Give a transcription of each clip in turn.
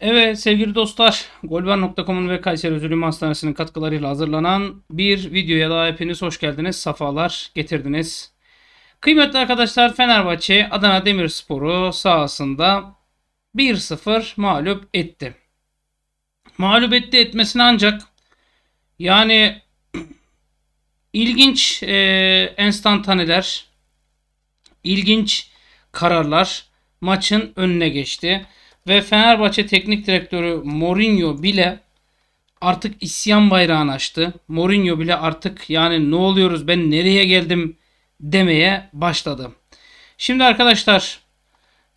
Evet sevgili dostlar, golber.com'un ve Kayseri Özürüm Hastanesi'nin katkılarıyla hazırlanan bir videoya daha hepiniz hoş geldiniz, safalar getirdiniz. Kıymetli arkadaşlar Fenerbahçe Adana Demirspor'u sahasında 1-0 mağlup etti. Mağlup etti etmesine ancak yani ilginç e, enstantaneler, ilginç kararlar maçın önüne geçti ve Fenerbahçe Teknik Direktörü Mourinho bile artık isyan bayrağını açtı. Mourinho bile artık yani ne oluyoruz ben nereye geldim demeye başladı. Şimdi arkadaşlar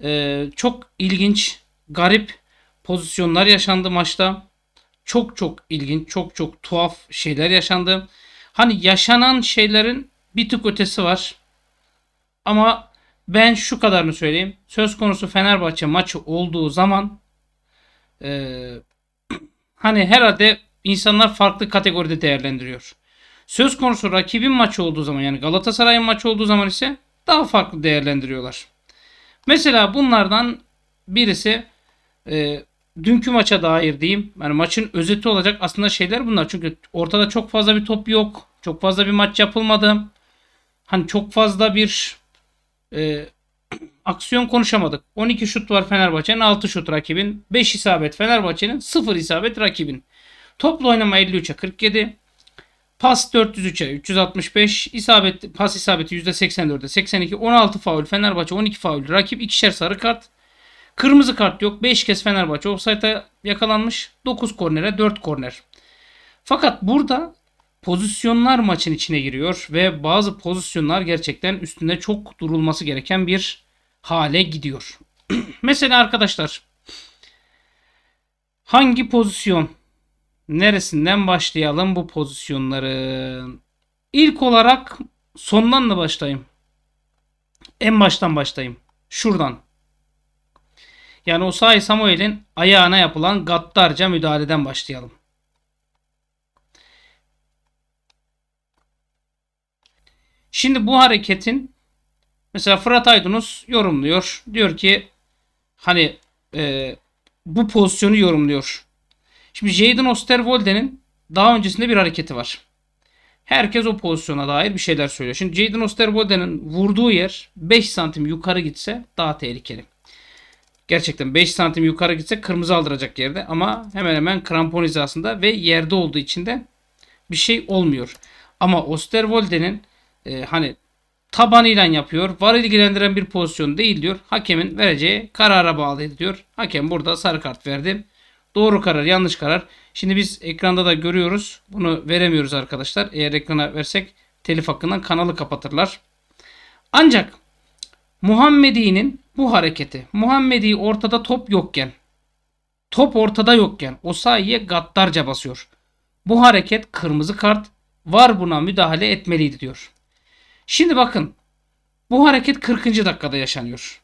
e, çok ilginç garip pozisyonlar yaşandı maçta. Çok çok ilginç çok çok tuhaf şeyler yaşandı. Hani yaşanan şeylerin bir tık ötesi var. Ama ben şu kadarını söyleyeyim. Söz konusu Fenerbahçe maçı olduğu zaman e, hani herhalde insanlar farklı kategoride değerlendiriyor. Söz konusu rakibin maçı olduğu zaman yani Galatasaray'ın maçı olduğu zaman ise daha farklı değerlendiriyorlar. Mesela bunlardan birisi e, dünkü maça dair diyeyim. Yani maçın özeti olacak aslında şeyler bunlar. Çünkü ortada çok fazla bir top yok. Çok fazla bir maç yapılmadı. Hani çok fazla bir e, aksiyon konuşamadık. 12 şut var Fenerbahçe'nin 6 şut rakibin. 5 isabet Fenerbahçe'nin 0 isabet rakibin. Toplu oynama 53'e 47. Pas 403'e 365. Isabet pas isabeti %84'e 82. 16 faul Fenerbahçe 12 faul. Rakip ikişer sarı kart. Kırmızı kart yok. 5 kez Fenerbahçe offside'a yakalanmış. 9 kornere 4 korner. Fakat burada Pozisyonlar maçın içine giriyor ve bazı pozisyonlar gerçekten üstünde çok durulması gereken bir hale gidiyor. Mesela arkadaşlar hangi pozisyon neresinden başlayalım bu pozisyonları? İlk olarak sondan da başlayayım. En baştan başlayayım. Şuradan. Yani Osay Samuel'in ayağına yapılan gaddarca müdahaleden başlayalım. Şimdi bu hareketin mesela Fırat Aydınus yorumluyor. Diyor ki hani e, bu pozisyonu yorumluyor. Şimdi Jadon Osterwolde'nin daha öncesinde bir hareketi var. Herkes o pozisyona dair bir şeyler söylüyor. Şimdi Jadon Osterwolde'nin vurduğu yer 5 santim yukarı gitse daha tehlikeli. Gerçekten 5 santim yukarı gitse kırmızı aldıracak yerde ama hemen hemen krampon hizasında ve yerde olduğu için de bir şey olmuyor. Ama Osterwolde'nin e, hani tabanıyla yapıyor. Var ilgilendiren bir pozisyon değil diyor. Hakemin vereceği karara bağlıydı diyor. Hakem burada sarı kart verdi. Doğru karar, yanlış karar. Şimdi biz ekranda da görüyoruz. Bunu veremiyoruz arkadaşlar. Eğer ekrana versek telif hakkından kanalı kapatırlar. Ancak Muhammedi'nin bu hareketi, Muhammedi ortada top yokken, top ortada yokken o sayıya gaddarca basıyor. Bu hareket kırmızı kart var buna müdahale etmeliydi diyor. Şimdi bakın. Bu hareket 40. dakikada yaşanıyor.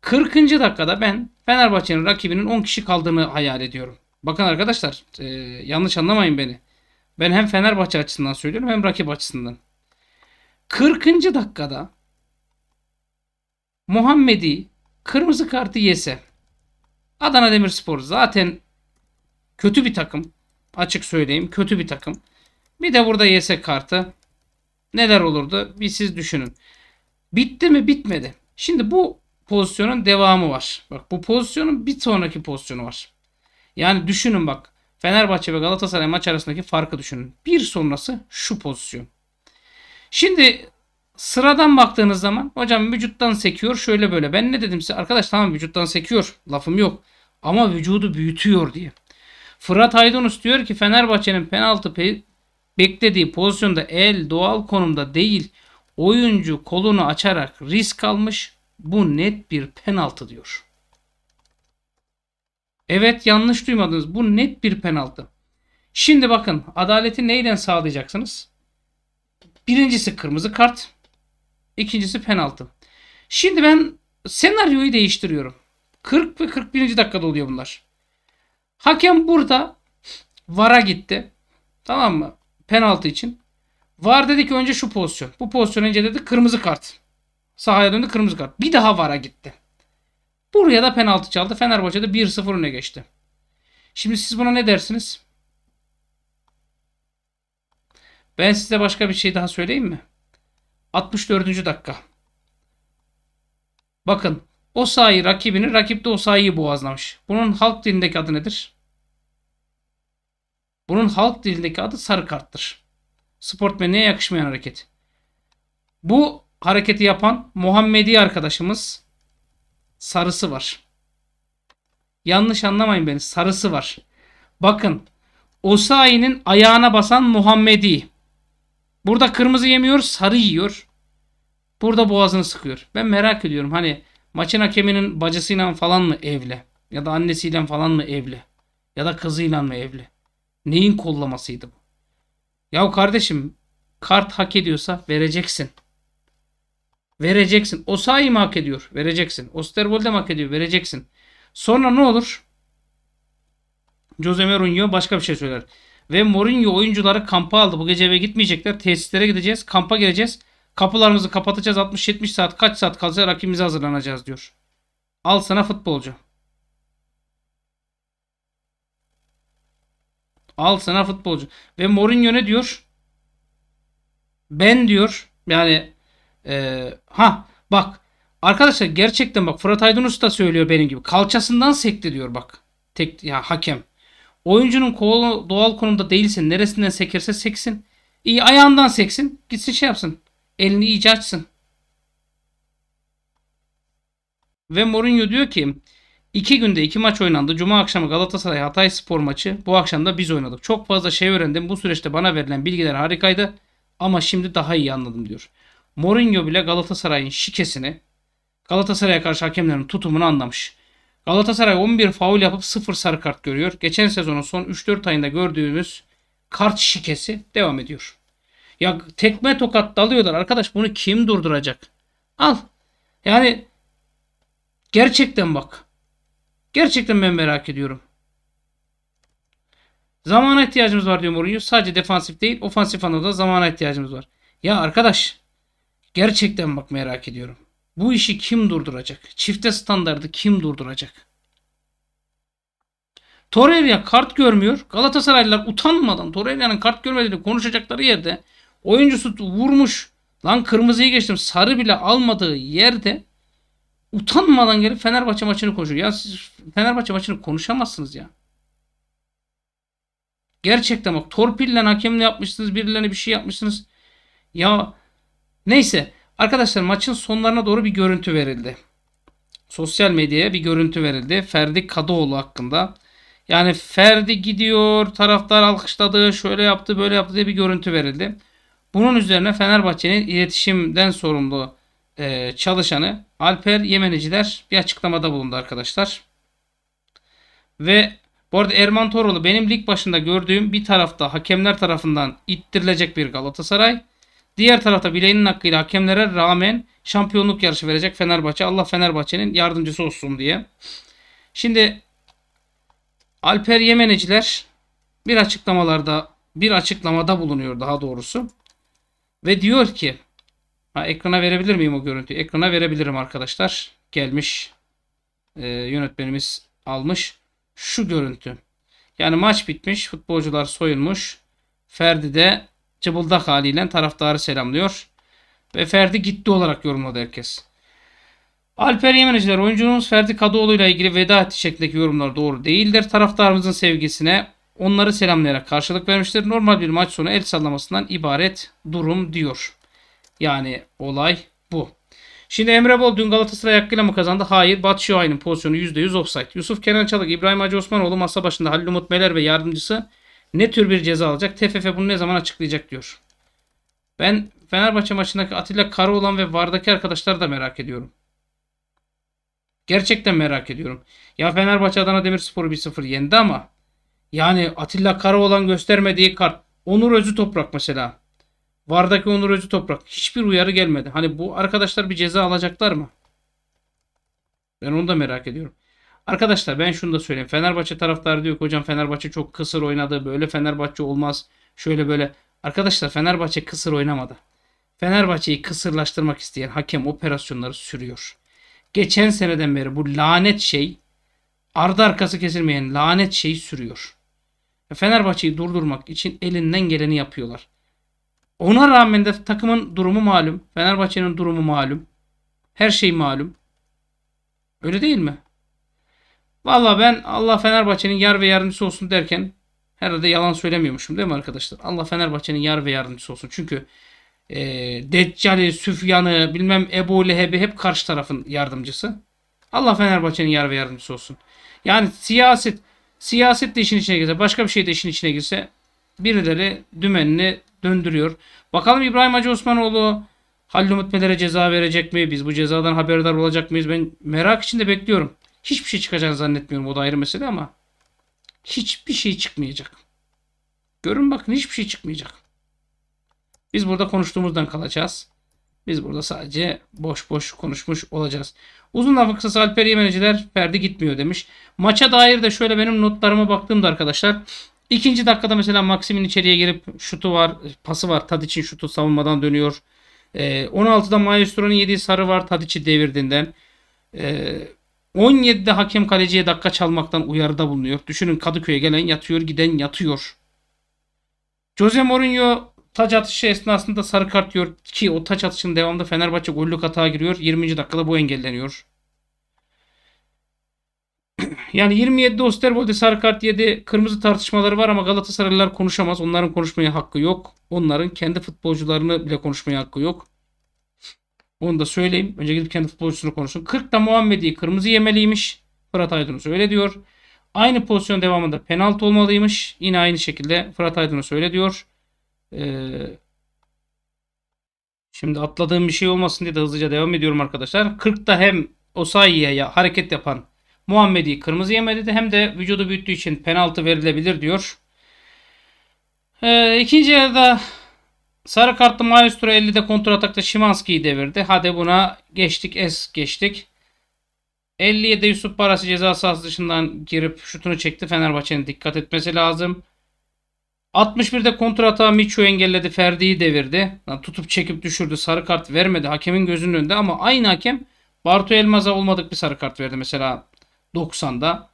40. dakikada ben Fenerbahçe'nin rakibinin 10 kişi kaldığını hayal ediyorum. Bakın arkadaşlar e, yanlış anlamayın beni. Ben hem Fenerbahçe açısından söylüyorum hem rakip açısından. 40. dakikada Muhammedi kırmızı kartı yese Adana Demirspor zaten kötü bir takım. Açık söyleyeyim kötü bir takım. Bir de burada yese kartı neler olurdu? Bir siz düşünün. Bitti mi? Bitmedi. Şimdi bu pozisyonun devamı var. Bak bu pozisyonun bir sonraki pozisyonu var. Yani düşünün bak. Fenerbahçe ve Galatasaray maç arasındaki farkı düşünün. Bir sonrası şu pozisyon. Şimdi sıradan baktığınız zaman hocam vücuttan sekiyor şöyle böyle. Ben ne dedim size arkadaş tamam vücuttan sekiyor lafım yok. Ama vücudu büyütüyor diye. Fırat Aydınus diyor ki Fenerbahçe'nin penaltı beklediği pozisyonda el doğal konumda değil oyuncu kolunu açarak risk almış. Bu net bir penaltı diyor. Evet yanlış duymadınız. Bu net bir penaltı. Şimdi bakın adaleti neyden sağlayacaksınız? Birincisi kırmızı kart. ikincisi penaltı. Şimdi ben senaryoyu değiştiriyorum. 40 ve 41. dakikada oluyor bunlar. Hakem burada VAR'a gitti. Tamam mı? penaltı için. Var dedik önce şu pozisyon. Bu pozisyon önce dedi kırmızı kart. Sahaya döndü kırmızı kart. Bir daha VAR'a gitti. Buraya da penaltı çaldı. Fenerbahçe'de 1-0 öne geçti. Şimdi siz buna ne dersiniz? Ben size başka bir şey daha söyleyeyim mi? 64. dakika. Bakın o sayı rakibini rakip de o sayıyı boğazlamış. Bunun halk dilindeki adı nedir? Bunun halk dilindeki adı sarı karttır. Sportmenliğe yakışmayan hareket. Bu hareketi yapan Muhammedi arkadaşımız sarısı var. Yanlış anlamayın beni. Sarısı var. Bakın. Osayi'nin ayağına basan Muhammedi. Burada kırmızı yemiyor, sarı yiyor. Burada boğazını sıkıyor. Ben merak ediyorum. Hani maçın hakeminin bacısıyla falan mı evli? Ya da annesiyle falan mı evli? Ya da kızıyla mı evli? Neyin kollamasıydı bu? Ya kardeşim kart hak ediyorsa vereceksin. Vereceksin. O mi hak ediyor? Vereceksin. Osterwold'e hak ediyor? Vereceksin. Sonra ne olur? Jose Mourinho başka bir şey söyler. Ve Mourinho oyuncuları kampa aldı. Bu gece eve gitmeyecekler. Tesislere gideceğiz. Kampa geleceğiz. Kapılarımızı kapatacağız. 60-70 saat kaç saat kalacak rakibimize hazırlanacağız diyor. Al sana futbolcu. Al sana futbolcu. Ve Mourinho ne diyor? Ben diyor yani e, ha bak arkadaşlar gerçekten bak Fırat Aydın Usta söylüyor benim gibi. Kalçasından sekti diyor bak. Tek ya hakem. Oyuncunun kolu doğal konumda değilse neresinden sekirse seksin. İyi ayağından seksin. Gitsin şey yapsın. Elini iyice açsın. Ve Mourinho diyor ki İki günde iki maç oynandı. Cuma akşamı Galatasaray Hatay Spor maçı. Bu akşam da biz oynadık. Çok fazla şey öğrendim. Bu süreçte bana verilen bilgiler harikaydı. Ama şimdi daha iyi anladım diyor. Mourinho bile Galatasaray'ın şikesini, Galatasaray'a karşı hakemlerin tutumunu anlamış. Galatasaray 11 faul yapıp 0 sarı kart görüyor. Geçen sezonun son 3-4 ayında gördüğümüz kart şikesi devam ediyor. Ya tekme tokat dalıyorlar arkadaş bunu kim durduracak? Al. Yani gerçekten bak Gerçekten ben merak ediyorum. Zamana ihtiyacımız var diyor Mourinho. Sadece defansif değil ofansif anlamda zamana ihtiyacımız var. Ya arkadaş gerçekten bak merak ediyorum. Bu işi kim durduracak? Çifte standardı kim durduracak? Torreira kart görmüyor. Galatasaraylılar utanmadan Torreira'nın kart görmediğini konuşacakları yerde oyuncusu vurmuş. Lan kırmızıyı geçtim sarı bile almadığı yerde utanmadan gelip Fenerbahçe maçını konuşuyor. Ya siz Fenerbahçe maçını konuşamazsınız ya. Gerçekten bak torpille hakemle yapmışsınız. Birilerine bir şey yapmışsınız. Ya neyse. Arkadaşlar maçın sonlarına doğru bir görüntü verildi. Sosyal medyaya bir görüntü verildi. Ferdi Kadıoğlu hakkında. Yani Ferdi gidiyor, taraftar alkışladı, şöyle yaptı, böyle yaptı diye bir görüntü verildi. Bunun üzerine Fenerbahçe'nin iletişimden sorumlu e, çalışanı Alper Yemeniciler bir açıklamada bulundu arkadaşlar. Ve bu arada Erman Toroğlu benim lig başında gördüğüm bir tarafta hakemler tarafından ittirilecek bir Galatasaray. Diğer tarafta bileğinin hakkıyla hakemlere rağmen şampiyonluk yarışı verecek Fenerbahçe. Allah Fenerbahçe'nin yardımcısı olsun diye. Şimdi Alper Yemeniciler bir açıklamalarda bir açıklamada bulunuyor daha doğrusu. Ve diyor ki Ha, ekrana verebilir miyim o görüntüyü? Ekrana verebilirim arkadaşlar. Gelmiş. E, yönetmenimiz almış. Şu görüntü. Yani maç bitmiş. Futbolcular soyulmuş. Ferdi de cıbıldak haliyle taraftarı selamlıyor. Ve Ferdi gitti olarak yorumladı herkes. Alper Yemeniciler oyuncumuz Ferdi Kadıoğlu ile ilgili veda etti şeklindeki yorumlar doğru değildir. Taraftarımızın sevgisine onları selamlayarak karşılık vermiştir. Normal bir maç sonu el sallamasından ibaret durum diyor. Yani olay bu. Şimdi Emre Bol dün Galatasaray hakkıyla mı kazandı? Hayır. Batu Şuay'ın pozisyonu %100 offside. Yusuf Kenan Çalık, İbrahim Hacı Osmanoğlu masa başında Halil Umut Meler ve yardımcısı ne tür bir ceza alacak? TFF bunu ne zaman açıklayacak diyor. Ben Fenerbahçe maçındaki Atilla Karaoğlan ve Vardaki arkadaşlar da merak ediyorum. Gerçekten merak ediyorum. Ya Fenerbahçe Adana Demirspor'u 1-0 yendi ama yani Atilla Karaoğlan göstermediği kart. Onur Özü Toprak mesela. Vardaki Onur Özü Toprak. Hiçbir uyarı gelmedi. Hani bu arkadaşlar bir ceza alacaklar mı? Ben onu da merak ediyorum. Arkadaşlar ben şunu da söyleyeyim. Fenerbahçe taraftarı diyor ki hocam Fenerbahçe çok kısır oynadı. Böyle Fenerbahçe olmaz. Şöyle böyle. Arkadaşlar Fenerbahçe kısır oynamadı. Fenerbahçe'yi kısırlaştırmak isteyen hakem operasyonları sürüyor. Geçen seneden beri bu lanet şey ardı arkası kesilmeyen lanet şey sürüyor. Fenerbahçe'yi durdurmak için elinden geleni yapıyorlar. Ona rağmen de takımın durumu malum. Fenerbahçe'nin durumu malum. Her şey malum. Öyle değil mi? Valla ben Allah Fenerbahçe'nin yar ve yardımcısı olsun derken herhalde yalan söylemiyormuşum değil mi arkadaşlar? Allah Fenerbahçe'nin yar ve yardımcısı olsun. Çünkü e, Deccali, Süfyan'ı, bilmem Ebu Leheb'i hep karşı tarafın yardımcısı. Allah Fenerbahçe'nin yar ve yardımcısı olsun. Yani siyaset siyaset de işin içine girse, başka bir şey de işin içine girse birileri dümenini döndürüyor. Bakalım İbrahim Hacı Osmanoğlu Halil Umut Meler'e ceza verecek mi? Biz bu cezadan haberdar olacak mıyız? Ben merak içinde bekliyorum. Hiçbir şey çıkacağını zannetmiyorum. O da ayrı mesele ama hiçbir şey çıkmayacak. Görün bakın hiçbir şey çıkmayacak. Biz burada konuştuğumuzdan kalacağız. Biz burada sadece boş boş konuşmuş olacağız. Uzun lafı kısası Alper Yemeneciler Ferdi gitmiyor demiş. Maça dair de şöyle benim notlarıma baktığımda arkadaşlar İkinci dakikada mesela Maxim'in içeriye girip şutu var, pası var. Tadic'in şutu savunmadan dönüyor. E, ee, 16'da Maestro'nun yediği sarı var Tadic'i devirdiğinden. E, ee, 17'de hakem kaleciye dakika çalmaktan uyarıda bulunuyor. Düşünün Kadıköy'e gelen yatıyor, giden yatıyor. Jose Mourinho taç atışı esnasında sarı kart yiyor ki o taç atışının devamında Fenerbahçe gollük hata giriyor. 20. dakikada bu engelleniyor. Yani 27'de Osterwold'e sarı kart yedi. Kırmızı tartışmaları var ama Galatasaraylılar konuşamaz. Onların konuşmaya hakkı yok. Onların kendi futbolcularını bile konuşmaya hakkı yok. Onu da söyleyeyim. Önce gidip kendi futbolcusunu konuşun. 40'ta Muhammedi kırmızı yemeliymiş. Fırat Aydınus öyle diyor. Aynı pozisyon devamında penaltı olmalıymış. Yine aynı şekilde Fırat Aydınus öyle diyor. Ee, şimdi atladığım bir şey olmasın diye de hızlıca devam ediyorum arkadaşlar. 40'ta hem Osayi'ye hareket yapan Muhammedi kırmızı yemedi de hem de vücudu büyüttüğü için penaltı verilebilir diyor. Ee, ikinci yarıda sarı kartlı Maestro 50'de kontrol atakta Şimanski'yi devirdi. Hadi buna geçtik es geçtik. 57'de Yusuf Parası ceza sahası dışından girip şutunu çekti. Fenerbahçe'nin dikkat etmesi lazım. 61'de kontrata Miço engelledi. Ferdi'yi devirdi. Yani tutup çekip düşürdü. Sarı kart vermedi. Hakemin gözünün önünde ama aynı hakem Bartu Elmaz'a olmadık bir sarı kart verdi. Mesela 90'da.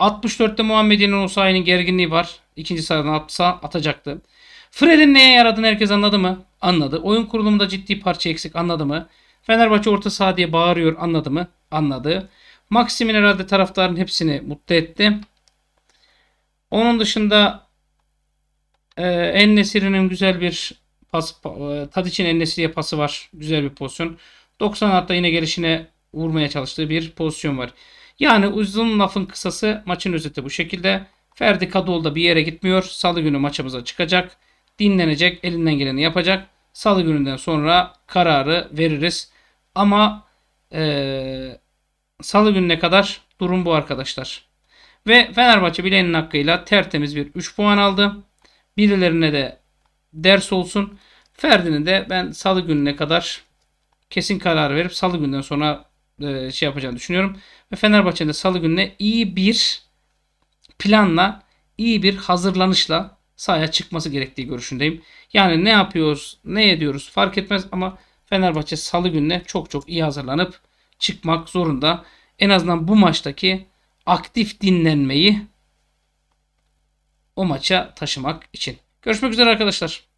64'te Muhammed'in Osayi'nin gerginliği var. İkinci sıradan atsa atacaktı. Fred'in neye yaradığını herkes anladı mı? Anladı. Oyun kurulumunda ciddi parça eksik anladı mı? Fenerbahçe orta saha diye bağırıyor anladı mı? Anladı. Maxim'in herhalde taraftarın hepsini mutlu etti. Onun dışında e, Ennesiri'nin güzel bir pas, e, Tadic'in Ennesiri'ye pası var. Güzel bir pozisyon. 90 hatta yine gelişine vurmaya çalıştığı bir pozisyon var. Yani uzun lafın kısası maçın özeti bu şekilde. Ferdi Kadıoğlu da bir yere gitmiyor. Salı günü maçımıza çıkacak. Dinlenecek. Elinden geleni yapacak. Salı gününden sonra kararı veririz. Ama ee, salı gününe kadar durum bu arkadaşlar. Ve Fenerbahçe bileğinin hakkıyla tertemiz bir 3 puan aldı. Birilerine de ders olsun. Ferdi'ni de ben salı gününe kadar kesin karar verip salı günden sonra e, şey yapacağını düşünüyorum. Ve Fenerbahçe'de salı gününe iyi bir planla, iyi bir hazırlanışla sahaya çıkması gerektiği görüşündeyim. Yani ne yapıyoruz, ne ediyoruz fark etmez ama Fenerbahçe salı gününe çok çok iyi hazırlanıp çıkmak zorunda. En azından bu maçtaki aktif dinlenmeyi o maça taşımak için. Görüşmek üzere arkadaşlar.